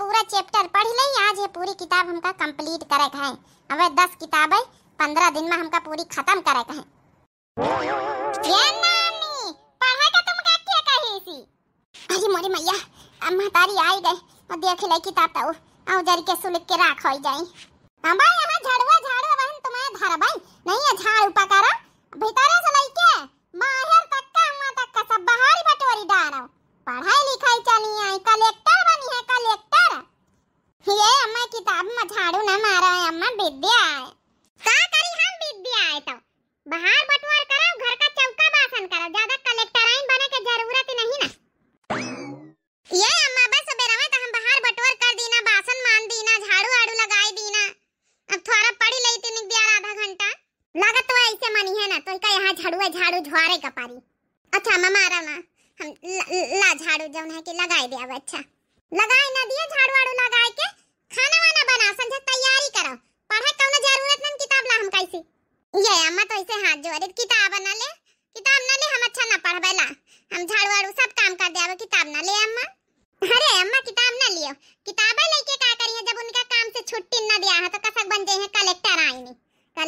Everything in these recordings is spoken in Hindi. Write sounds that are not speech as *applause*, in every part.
पूरा चैप्टर पढ़ ले आज ये पूरी किताब हमका कंप्लीट करे का है अब दस किताब है पंद्रह दिन में हमका पूरी खत्म करे का है अरे मोरी मैया अब महतारी आई गए और देख ले किताब तो आओ जर के सुलिक के राख हो जाए अब यहाँ झाड़वा झाड़ो बहन तुम्हें धर भाई नहीं है झाड़ पकड़ो भीतर से लेके माहिर तक का हुआ तक का सब बाहर ही बटोरी डालो पढ़ाई लिखाई चली आई कलेक्टर बनी है कलेक्टर ये अम्मा किताब में झाड़ू ना मारा है अम्मा विद्या आए का करी हम विद्या आए तो बाहर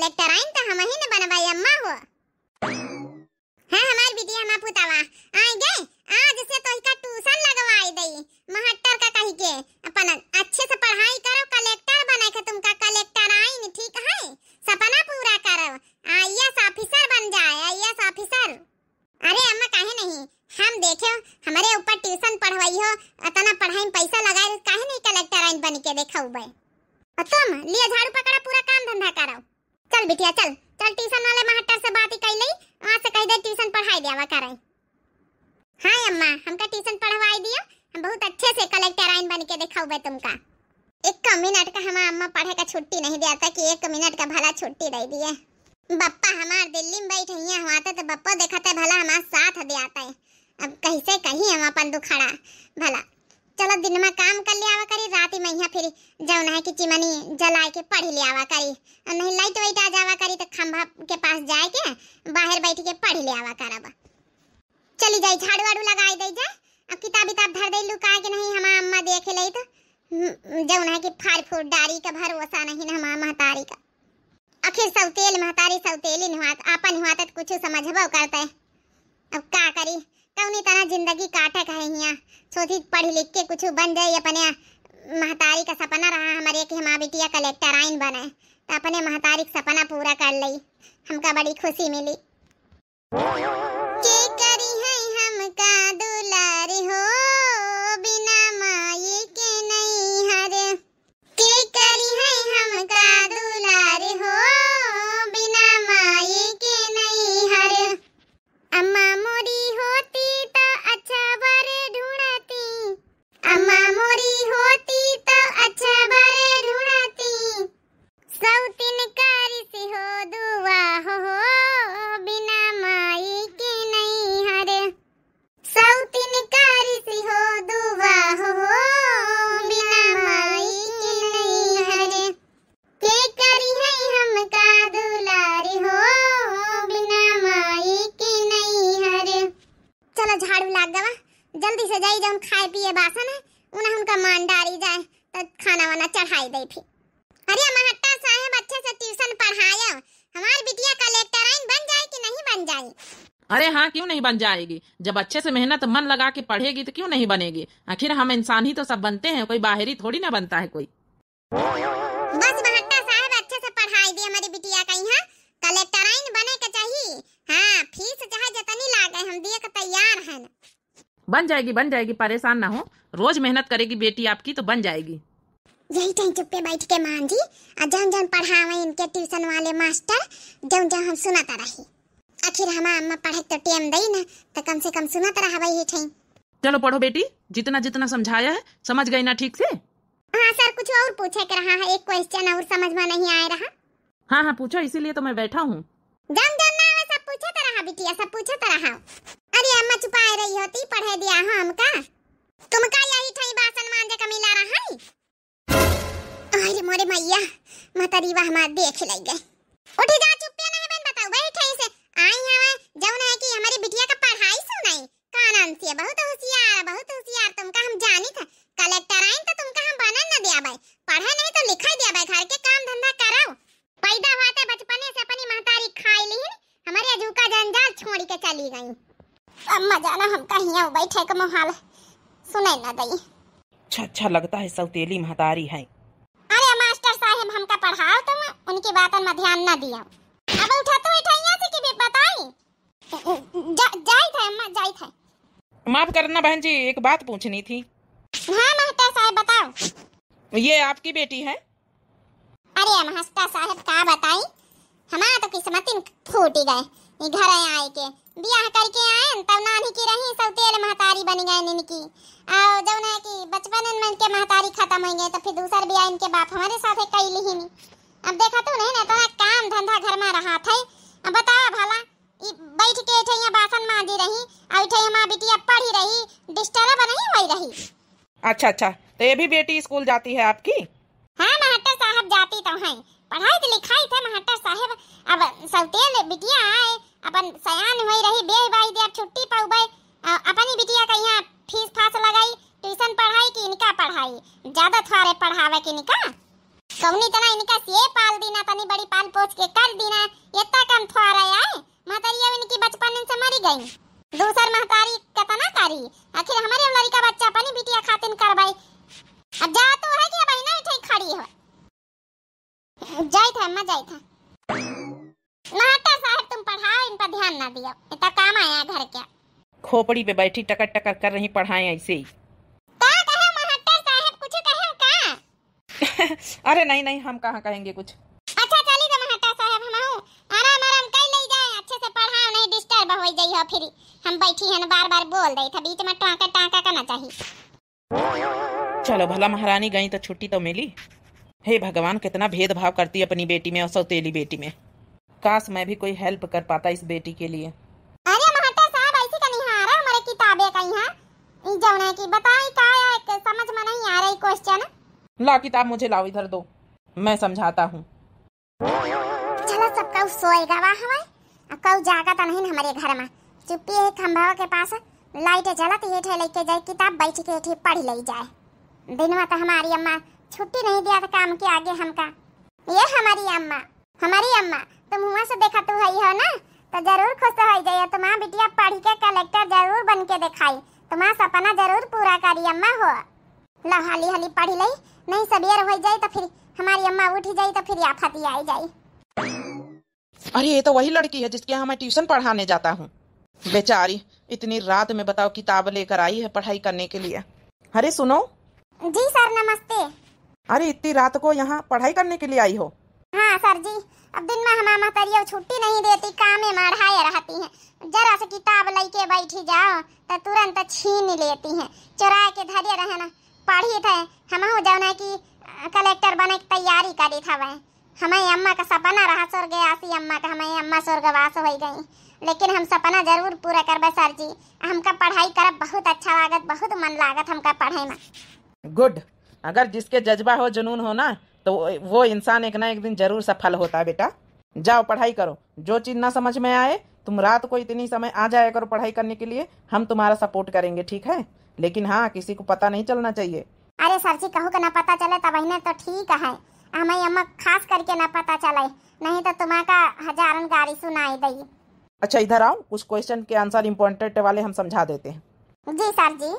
कलेक्टर आइन तो हम ही ने बनवाई अम्मा हो हाँ हमार बिटिया हमार पुतावा आवा कराई हाँ अम्मा हमका ट्यूशन पढ़वाई दियो हम बहुत अच्छे से कलेक्टर आइन बन के दिखाऊबे तुमका एक मिनट का हमारा अम्मा पढ़े का छुट्टी नहीं दिया था कि एक मिनट का भला छुट्टी दे दिए बप्पा हमार दिल्ली में बैठे हैं हम आते तो बप्पा देखते भला हमारा साथ दे आता है अब कहीं से कहीं हम अपन दुखड़ा भला चलो दिन में काम कर लिया आवा करी रात में यहाँ फिर जौन है कि चिमनी जला के पढ़ लिया आवा करी नहीं लाइट वाइट आ जावा करी तो खंभा के पास जाए के बाहर बैठ के पढ़ लिया आवा करब चली जाए झाड़ू वाड़ू लगाई दे जा अब किताब किताब धर दई लुका के नहीं हमार अम्मा देख ले तो हम्म, जौन है कि फाड़ फूट डारी का भरोसा नहीं ना हमार महतारी का आखिर सौतेल महतारी सौतेली हुआ अपन हुआ तो कुछ समझबो करते अब का करी तो तरह जिंदगी काटे कहे हिया सोची पढ़ लिख के कुछ बन जाए अपने महतारी का सपना रहा हमारे एक हमा बिटिया कलेक्टर आइन बने तो अपने महतारी का सपना पूरा कर ली हमका बड़ी खुशी मिली खाना वाना चढ़ाई दी थी अरे महत्ता साहब अच्छे से ट्यूशन पढ़ाए हमारी बिटिया कलेक्टर आइन बन जाए कि नहीं बन जाए अरे हाँ क्यों नहीं बन जाएगी जब अच्छे से मेहनत मन लगा के पढ़ेगी तो क्यों नहीं बनेगी आखिर हम इंसान ही तो सब बनते हैं कोई बाहरी थोड़ी ना बनता है कोई बस महत्ता साहब अच्छे से पढ़ाई दी हमारी बिटिया का यहाँ कलेक्टर आइन बने के चाहिए हाँ फीस चाहे जितनी लागे हम दिए का तैयार है बन जाएगी बन जाएगी परेशान ना हो रोज मेहनत करेगी बेटी आपकी तो बन जाएगी यही टाइम चुपके बैठ के मान जी और जौन जौन पढ़ावे इनके ट्यूशन वाले मास्टर जौन जौन हम सुनाता रही आखिर हमारा अम्मा पढ़े तो टेम दई ना तो कम से कम सुनत रहा ये टाइम चलो पढ़ो बेटी जितना जितना समझाया है समझ गई ना ठीक से हाँ सर कुछ और पूछे कर रहा है एक क्वेश्चन और समझ में नहीं आ रहा हाँ हाँ पूछो इसीलिए तो मैं बैठा हूँ जम जम ना वैसे पूछे तो रहा बिटिया सब पूछे तो रहा अरे अम्मा छुपाए रही होती पढ़े दिया हमका तुमका यही ठई बासन मांजे का मिला रहा है अरे मोरे मैया माता रीवा हमार देख लग गए उठ जा चुप्पिया नहीं ना बन बताओ बैठ है से आई हवा जब है कि हमारी बिटिया का पढ़ाई सुनाई कान आंसी बहुत होशियार बहुत होशियार तुमका हम जानी था कलेक्टर आई तो तुमका हम बनन ना दिया भाई पढ़े नहीं तो लिखा दिया भाई घर के काम धंधा कराओ पैदा हुआ थे बचपने से अपनी महतारी खाई ली हमारे अजूका जंजाल छोड़ के चली गई अम्मा जाना हम कहीं हिया बैठे के मोहाल सुनै ना दई अच्छा अच्छा लगता है सौतेली महतारी है अरे मास्टर साहब हमका पढ़ाओ तुम तो उनकी बातन में ध्यान ना दिया अब उठा तो इठैया से कि बताई जा, जाई था अम्मा जाई था माफ करना बहन जी एक बात पूछनी थी हाँ मास्टर साहब बताओ ये आपकी बेटी है अरे मास्टर साहब का बताई हमारा तो किस्मत फूट गए घर आए आए के बियाह करके आए तब नानी की रही सब तेल महतारी बन गए इनकी और जब ना कि बचपन में इनके महतारी खत्म हो गए तो फिर दूसर बिया इनके बाप हमारे साथ कई लिहिनी अब देखा तू नहीं ना तो काम धंधा घर में रहा थे अब बताओ भला बैठ के ठैया बासन मांजी रही और ठैया बेटी अब पढ़ी रही डिस्टर्ब नहीं हुई रही अच्छा अच्छा तो ये भी बेटी स्कूल जाती है आपकी हाँ महतर साहब जाती तो हैं पढ़ाई तो लिखाई थे महाटर साहब अब सवतेल बिटिया आए अपन सयान हुई रही बेह भाई दे अब छुट्टी पाऊबे अपनी बिटिया का यहाँ फीस फास लगाई ट्यूशन पढ़ाई की इनका पढ़ाई ज्यादा थोड़े पढ़ावे की इनका कौनी तना इनका से पाल दीना तनी बड़ी पाल पोछ के कर दीना इतना कम थोड़ा आए महतारी इनकी बचपन से मरी गई दूसर महतारी कतना करी आखिर हमारे लड़का बच्चा अपनी बिटिया खातिन करवाई अब जा तो है कि अब उठे खड़ी हो जाई था अम्मा जाई था नाटा साहब तुम पढ़ाओ इन पर ध्यान ना दियो इतना काम आया घर क्या खोपड़ी पे बैठी टकर टकर कर रही पढ़ाए ऐसे ही तो *laughs* अरे नहीं नहीं हम कहाँ कहेंगे कुछ अच्छा चली तो महाटा साहब हम आऊं आराम आराम कर ले जाए अच्छे से पढ़ाओ नहीं डिस्टर्ब हो जाई हो फिर हम बैठी हैं बार बार बोल रही था बीच में टांका टांका करना चाहिए चलो भला महारानी गई तो छुट्टी तो मिली हे भगवान कितना भेदभाव करती अपनी बेटी में और सौतेली बेटी में काश मैं भी कोई हेल्प कर पाता इस बेटी के लिए अरे साहब ऐसी की हाँ? बताई समझ में नहीं आ रही क्वेश्चन ला किताब मुझे लाओ इधर दो मैं समझाता हूँ चलो सब हमारे हाँ? जागा तो नहीं हमारे घर में चुप्पी है के पास लाइट जलत ये ठे लेके जाए किताब बैठ के ठे पढ़ ले जाए दिन में तो हमारी अम्मा छुट्टी नहीं दिया था काम के आगे हमका ये हमारी अम्मा हमारी अम्मा तुम हुआ से देखा तो है हो ना तो जरूर खुश हो जाइए तो तुम बिटिया पढ़ी के कलेक्टर जरूर बन के दिखाई तो तुम सपना जरूर पूरा करी अम्मा हो लो हाली हाली पढ़ी लई नहीं सबियर हो जाए तो फिर हमारी अम्मा उठ जाए तो फिर आफत ही आई जाए अरे ये तो वही लड़की है जिसके यहाँ मैं ट्यूशन पढ़ाने जाता हूँ बेचारी इतनी रात में बताओ किताब लेकर आई है पढ़ाई करने के लिए अरे सुनो जी सर नमस्ते अरे इतनी रात को यहाँ पढ़ाई करने के लिए आई हो हाँ सर जी अब दिन में हमारा महतरिया छुट्टी नहीं देती काम में मढ़ाए रहती हैं जरा से किताब लेके बैठी जाओ तो तुरंत छीन लेती हैं चुरा के धरे रहना पढ़ी थे हम हो ना कि कलेक्टर बने की तैयारी करी था वह हमारी अम्मा का सपना रहा स्वर्गवासी अम्मा का हमारी अम्मा स्वर्गवास हो गई लेकिन हम सपना जरूर पूरा करब सर जी हमका पढ़ाई करब बहुत अच्छा लागत बहुत मन लागत हमका पढ़ाई में गुड अगर जिसके जज्बा हो जुनून हो ना तो वो इंसान एक ना एक दिन जरूर सफल होता है बेटा जाओ पढ़ाई करो जो चीज़ ना समझ में आए तुम रात को इतनी समय आ जाया करो पढ़ाई करने के लिए हम तुम्हारा सपोर्ट करेंगे ठीक है लेकिन हाँ किसी को पता नहीं चलना चाहिए अरे सर जी कहू का ना पता चले तब ना तो ठीक है हमें अम्मा खास करके ना पता चले नहीं तो तुम्हारा का हजारन गाड़ी सुनाई दई अच्छा इधर आओ कुछ क्वेश्चन के आंसर इम्पोर्टेंट वाले हम समझा देते हैं जी सर जी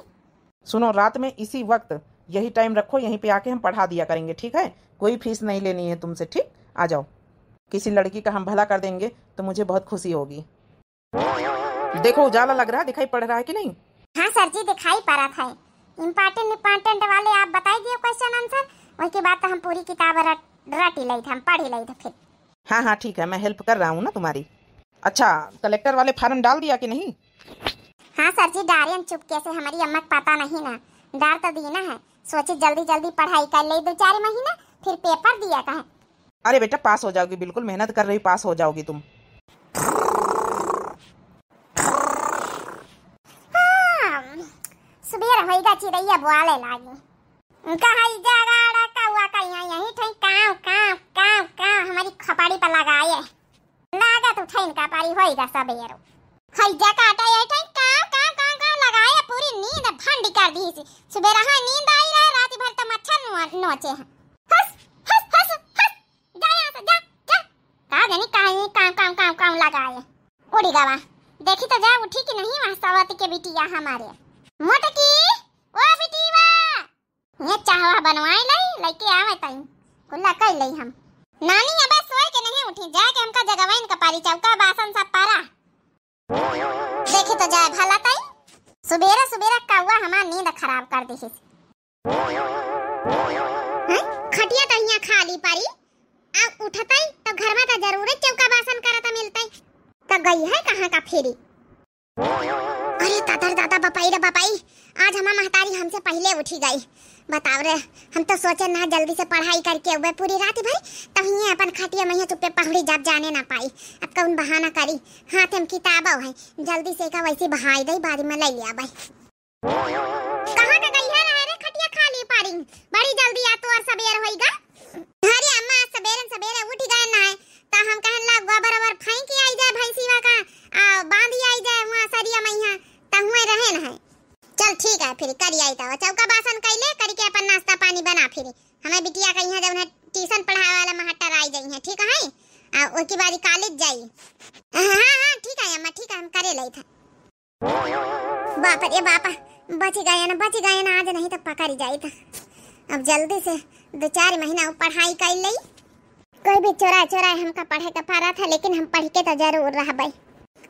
सुनो रात में इसी वक्त यही टाइम रखो यहीं पे आके हम पढ़ा दिया करेंगे ठीक है कोई फीस नहीं लेनी है तुमसे ठीक आ जाओ किसी लड़की का हम भला कर देंगे तो मुझे बहुत खुशी होगी देखो उजाला लग रहा है दिखाई पड़ रहा है कि नहीं हाँ सर जी दिखाई पड़ रहा था इम्पोर्टेंट इम्पोर्टेंट वाले आप बताई दिए क्वेश्चन आंसर उसके बाद तो हम पूरी किताब रट ही लाई थे हम पढ़ ही लाई थे फिर हाँ हाँ ठीक है मैं हेल्प कर रहा हूँ ना तुम्हारी अच्छा कलेक्टर वाले फार्म डाल दिया कि नहीं हाँ सर जी डारे हम चुपके से हमारी अम्मा पता नहीं ना डार तो दी ना है सोचे जल्दी जल्दी पढ़ाई कर ले दो चार महीना फिर पेपर दिया कहा अरे बेटा पास हो जाओगी बिल्कुल मेहनत कर रही पास हो जाओगी तुम हाँ, चिड़ैया हमारी खपाड़ी पर लगाए लागत का पारी होएगा सबेरो हई पूरी नींद भंडी कर दी सी सुबह रहा नींद आई रहा रात भर तो मच्छर नोचे हैं हस हस हस हस जा यहां से जा जा का जानी काहे काम काम काम काम लगाए उड़ी गवा देखी तो जा उठी कि नहीं वहां सावती के बिटिया हमारे मोटकी ओ बिटिया ये चाहवा बनवाई लई लेके आवे तई कुल्ला कई ले हम नानी अबे सोए के नहीं उठी जा के हमका जगवाइन कपारी चौका बासन सब पारा देखी तो जाए भला तई सुबेरा सुबेरा कौआ हमार नींद खराब कर दी हाँ? खटिया तहिया तो खाली पारी आ उठतई त तो घर में त तो जरूर चौका बासन करत मिलतई त गई है कहां का फेरी अरे तातर दादा बपाई रे बपाई आज हमार महतारी हमसे पहले उठी गई बताव रे हम तो सोचे ना जल्दी से पढ़ाई करके हुए पूरी रात भर तभी अपन खटिया में चुपे पहुड़ी जब जाने ना पाई अब कौन बहाना करी हाथ हम किताब है जल्दी से का वैसे बहाई दई बारी में ले लिया भाई कहां का गई है रे खटिया खाली पारी बड़ी जल्दी आ तो और सवेर होईगा अरे अम्मा सवेरे सवेरे उठ गए ना है तो हम कहन ला गोबर और फेंक के आई जाए भैंसीवा का आ बांधी आई जाए वहां सरिया मैया तहुए रहे न है चल ठीक है फिर करी आई तो चौका बासन कैले करके अपन नाश्ता पानी बना फिर हमें बिटिया का है जब ट्यूशन पढ़ाए वाला महाटर आई जाई है ठीक है आ उसके बाद कॉलेज जाई हाँ, हाँ हाँ ठीक है अम्मा ठीक है हम करे लई था बाप रे बापा बच गए ना बच गए ना आज नहीं तो पकड़ जाई था अब जल्दी से दो चार महीना पढ़ाई कर ली कोई भी चोरा चोरा हमका पढ़े का पारा था लेकिन हम पढ़ के तो जरूर रह भाई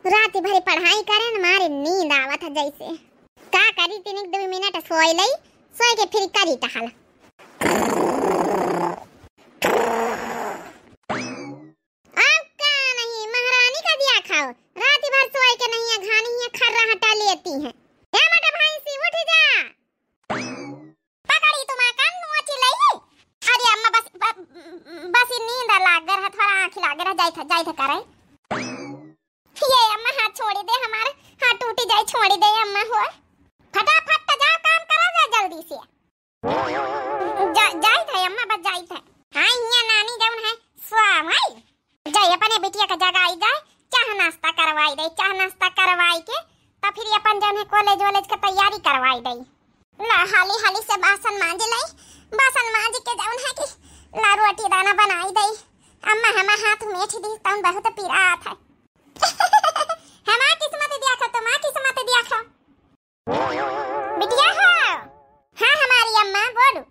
रात भर पढ़ाई करे न मारे नींद आवा था जैसे का करी तीन दो मिनट सोई लई सोई के फिर करी टहल अब का नहीं महारानी का दिया खाओ रात भर सोई के नहीं घानी है हटा लेती भाई सी उठ जा पकड़ी तुम कान लई अरे अम्मा बस बस नींद थोड़ा आंख जाई था जाई था करे रोटी दाना बनाई दई अम्मा हमा हाथ मेठ दी तुम तो बहुत पीरा आत है *laughs* हमार किस्मत दिया खो तुमा किस्मत दिया खो बिटिया हो हां हमारी अम्मा बोलू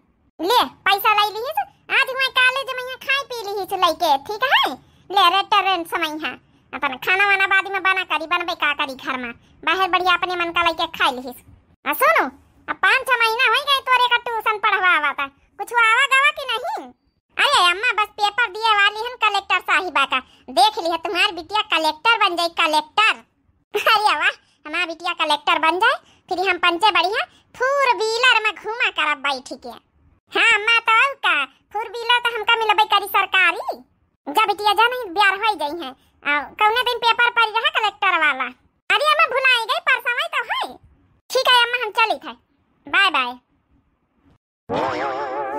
ले पैसा लाई ली तो, आज मैं कॉलेज में यहां खाई पी ली तो लेके ठीक है ले रेस्टोरेंट समय है अपन खाना वाना बाद में बना करी बनबे का करी घर में बाहर बढ़िया अपने मन का लेके खाई लिहिस आ सुनो अब पांच छह महीना हो गए तोरे का ट्यूशन पढ़वा था कुछ आवा गवा कि नहीं अरे अम्मा बस पेपर दिए वाली हम कलेक्टर साहिबा का देख लिए तुम्हारी बिटिया कलेक्टर बन जाए कलेक्टर अरे वाह हमारा बिटिया कलेक्टर बन जाए फिर हम पंचे बढ़िया फूर व्हीलर में घूमा कर बैठ के हाँ अम्मा तो का फोर व्हीलर तो हमका मिलबे करी सरकारी जब बिटिया जा नहीं ब्याह हो जाई है कौने दिन पेपर पर रहा कलेक्टर वाला अरे अम्मा भुलाई गई परसों तो है ठीक है अम्मा हम चली थे बाय बाय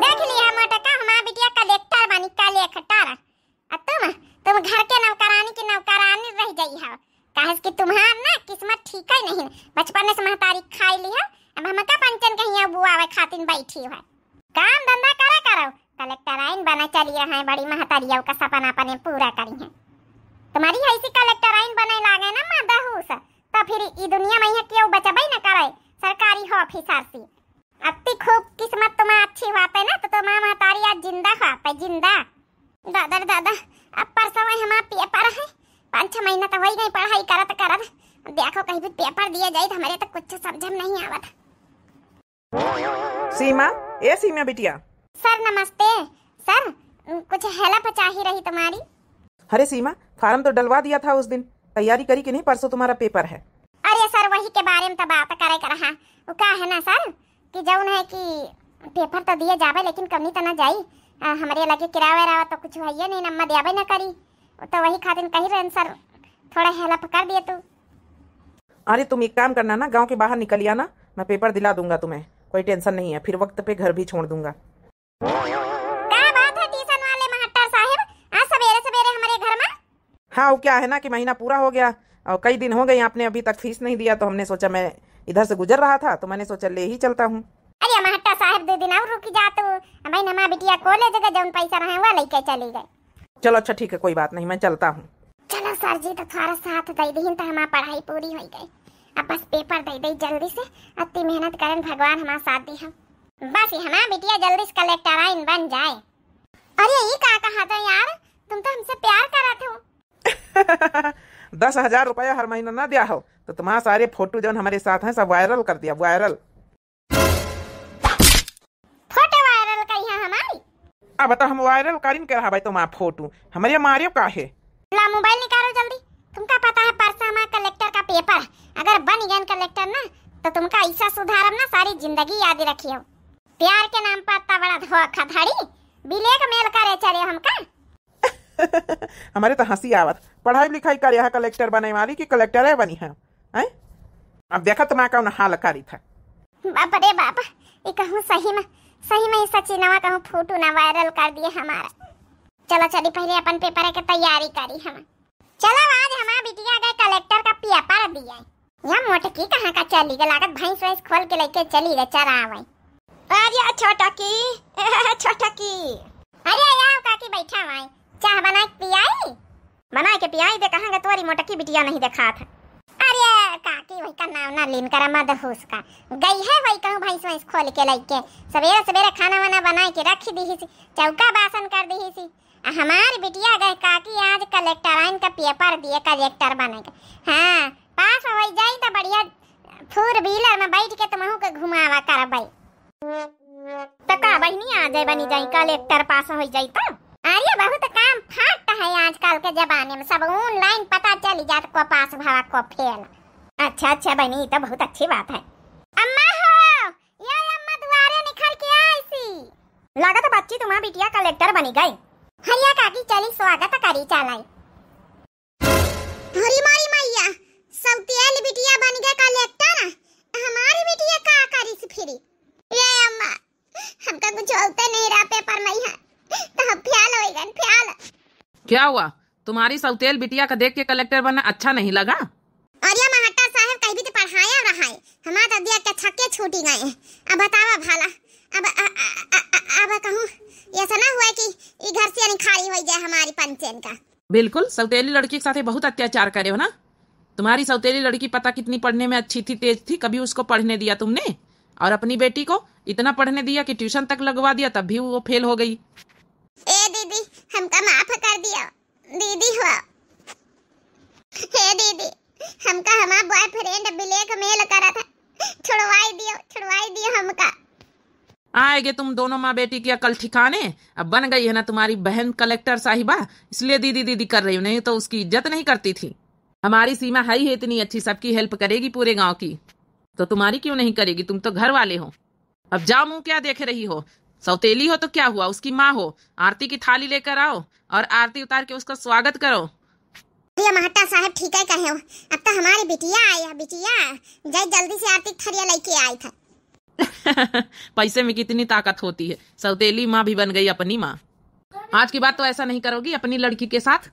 देख लिया मोटा का हमार बिटिया का देखता बानी काले खटारा आ तुम तुम घर के नौकरानी के नौकरानी रह गई हो काहे कि तुम्हार ना किस्मत ठीक है नहीं बचपन से महतारी खाई ली है अब हम का पंचन कहीं अब वे खातिन बैठी हो काम धंधा करा करो कलेक्टर आइन बना चली रहा है बड़ी महतारियों का सपना अपने पूरा करी है तुम्हारी ऐसी कलेक्टर आइन बने लागे ना मदहूस तो फिर ई दुनिया में क्यों बचबई ना करे सरकारी ऑफिसर सी अति खूब किस्मत तुम्हारा तो अच्छी बात है ना तो, तो माँ तारी आज जिंदा बाप है जिंदा दादा दादा अब परसों में हमारा पेपर है पाँच छः महीना तो वही नहीं पढ़ाई करत करत देखो कहीं भी पेपर दिया जाए तो हमारे तो कुछ समझ में नहीं आवत सीमा ए सीमा बिटिया सर नमस्ते सर कुछ हेल्प चाहिए रही तुम्हारी अरे सीमा फार्म तो डलवा दिया था उस दिन तैयारी करी कि नहीं परसों तुम्हारा पेपर है अरे सर वही के बारे में तो बात करे कर रहा वो क्या है ना सर कि जौन है कि पेपर तो दिए जाबे लेकिन कमी तो ना जाई आ, हमारे लगे किराया वरावा तो कुछ है नहीं नम्मा दियाबे ना करी तो वही खातिर कही रहे सर थोड़ा हेल्प कर दिए तू अरे तुम एक काम करना ना गांव के बाहर निकल आना मैं पेपर दिला दूंगा तुम्हें कोई टेंशन नहीं है फिर वक्त पे घर भी छोड़ दूंगा हाँ वो क्या है ना कि महीना पूरा हो गया और कई दिन हो गए आपने अभी तक फीस नहीं दिया तो हमने सोचा मैं इधर से गुजर रहा था तो मैंने सोचा ले ही चलता हूँ अरे महट्टा साहब दे दिन और रुक जा तू भाई नमा बिटिया कॉलेज जगह जौन पैसा रहे हुआ लेके चले गए चलो अच्छा ठीक है कोई बात नहीं मैं चलता हूँ चलो सर जी तो थोड़ा साथ दे दीन तो हमारा पढ़ाई पूरी हो गई अब बस पेपर दे दे जल्दी से अति मेहनत करन भगवान हमारा साथ दे हम बस हमारा बिटिया जल्दी से कलेक्टर आइन बन जाए अरे ये का कहा था यार तुम तो हमसे प्यार कराते हो *laughs* दस हजार रुपया हर महीना ना दिया हो तो तुम्हारा सारे फोटो जो हमारे साथ हैं सब वायरल कर दिया वायरल फोटो वायरल कर हमारी अब बताओ हम वायरल करीन के रहा भाई तुम फोटो हमारे मारियो का है ला मोबाइल निकालो जल्दी तुमका पता है परसा में कलेक्टर का पेपर अगर बन गया कलेक्टर ना तो तुमका ऐसा सुधार ना सारी जिंदगी याद रखियो प्यार के नाम पर इतना बड़ा धोखा धड़ी बिलेक मेल करे चले हमका *laughs* हमारे तो हंसी आवत पढ़ाई लिखाई करे कलेक्टर बने वाली की कलेक्टर है बनी है हैं अब देखा तो मैं कौन हाल करी था बाप रे बाप ये कहूँ सही में सही में सचिनवा कहूँ फोटो ना वायरल कर दिए हमारा चलो चली पहले अपन पेपर के तैयारी करी हम चलो आज हमारा बिटिया गए कलेक्टर का पिया पार दिया यहाँ मोटकी कहाँ का चली गई लागत भैंस वैंस खोल के लेके चली चरा भाई अरे छोटा की छोटा की अरे यार काकी बैठा भाई चाह बना के पियाई बना के पियाई दे कहाँ गए तुम्हारी मोटकी बिटिया नहीं देखा था की वही का नाम ना लीन करा मद होस का गई है वही कहूँ भैंस भैंस खोल के लई के सवेरे सवेरे खाना वाना बना के रख दी सी चौका बासन कर दी सी हमार बिटिया गए काकी आज कलेक्टर आइन का पेपर दिए कलेक्टर बने का हाँ पास हो जाई तो बढ़िया फोर व्हीलर में बैठ के तुमहू तो के घुमावा करबई तो का बहनी आ जाए बनी जाई कलेक्टर पास हो जाई तो अरे बहुत काम फाट है आजकल के जमाने में सब ऑनलाइन पता चली जात को पास भावा को फेल अच्छा अच्छा बहनी तो बहुत अच्छी बात है अम्मा हो या अम्मा दुआरे निखर के आई सी लागत बच्ची तुम्हारी बिटिया कलेक्टर बनी गई हरिया काकी चली स्वागत करी चलाई हरी मारी मैया सौतेल तो बिटिया बन गए कलेक्टर हमारी बिटिया का करी सी फिरी ये अम्मा हमका कुछ होते नहीं रहा पेपर मैया तो हम फैल होई गन फैल क्या हुआ तुम्हारी सौतेल बिटिया का देख के कलेक्टर बनना अच्छा नहीं लगा और ये महाटा साहब कहीं भी तो पढ़ाया रहा है हमारा दिया के छक्के छूटी गए अब बतावा भाला अब अब कहूँ ऐसा ना हुआ कि ये घर से खाली हो जाए हमारी पंचेन का बिल्कुल सौतेली लड़की के साथ बहुत अत्याचार करे हो ना तुम्हारी सौतेली लड़की पता कितनी पढ़ने में अच्छी थी तेज थी कभी उसको पढ़ने दिया तुमने और अपनी बेटी को इतना पढ़ने दिया कि ट्यूशन तक लगवा दिया तब भी वो फेल हो गई ए दीदी हमका माफ कर दिया दीदी हुआ ए दीदी हमका हमारा बॉयफ्रेंड ब्लैक मेल करा था छुड़वाई दियो छुड़वाई दियो हमका आएगे तुम दोनों माँ बेटी की अकल ठिकाने अब बन गई है ना तुम्हारी बहन कलेक्टर साहिबा इसलिए दीदी दीदी कर रही हूँ नहीं तो उसकी इज्जत नहीं करती थी हमारी सीमा है ही इतनी अच्छी सबकी हेल्प करेगी पूरे गांव की तो तुम्हारी क्यों नहीं करेगी तुम तो घर वाले हो अब जाओ मुंह क्या देख रही हो सौतेली हो तो क्या हुआ उसकी माँ हो आरती की थाली लेकर आओ और आरती उतार के उसका स्वागत करो ये महाटा साहब ठीक है कहे हो अब तो हमारी बिटिया आई है बिटिया जय जल्दी से आरती थरिया लेके आई था *laughs* पैसे में कितनी ताकत होती है सौतेली माँ भी बन गई अपनी माँ आज की बात तो ऐसा नहीं करोगी अपनी लड़की के साथ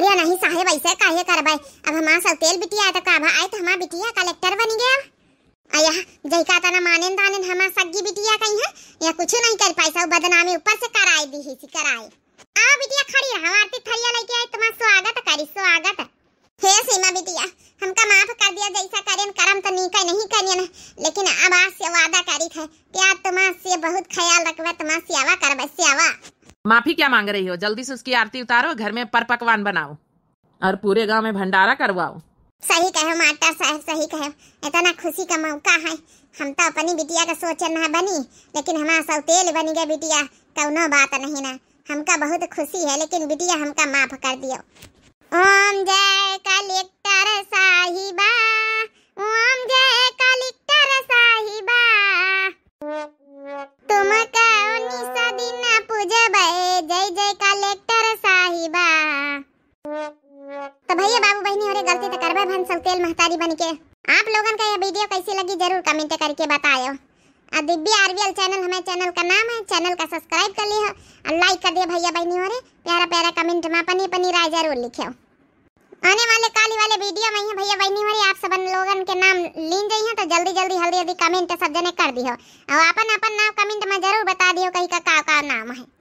अरे नहीं साहेब ऐसे काहे करबे अब हमार सौतेल बिटिया तो काभा आए तो हमार बिटिया कलेक्टर बन गया आया जैका तना मानन दानन हमार सगी बिटिया कहीं है या कुछ नहीं कर पाई सब बदनामी ऊपर से कराई दी ही सी कराई आ बिटिया बारिशो आगत हे सीमा बिटिया हमका माफ कर दिया जैसा करेन करम तो नीका नहीं करियन लेकिन अब आज से वादा करी थे कि आज तुम तो से बहुत ख्याल रखबे तुम तो सेवा करबे सेवा माफी क्या मांग रही हो जल्दी से उसकी आरती उतारो घर में पर पकवान बनाओ और पूरे गांव में भंडारा करवाओ सही कहो माता साहब सही कहो इतना खुशी का मौका है हम तो अपनी बिटिया का सोचन ना बनी लेकिन हमारा सब तेल बनी गए बिटिया कौनो बात नहीं ना हमका बहुत खुशी है लेकिन बिटिया हमका माफ कर दियो ओम जय साहिबा ओम जय साहिबा दिन जय जय साहिबा तो भैया बाबू बहनी और गलती तो करबे तेल महतारी आप लोगन का यह वीडियो कैसी लगी जरूर कमेंट करके बताओ दिव्या आरवीएल चैनल हमारे चैनल का नाम है चैनल का सब्सक्राइब कर लिया લાઈક કરી દે ભૈયા ભાઈ ની ઓરે प्यारा પ્યારા કમેंट માં पनी पनीर आए जरूर लिखियो आने वाले काली वाले वीडियो में ही भैया भाई नहीं हो आप सब लोगन के नाम लीन हैं तो जल्दी जल्दी हल्दी हल्दी कमेंट सब जने कर दियो और अपन अपन नाम कमेंट में जरूर बता दियो कहीं का, का नाम है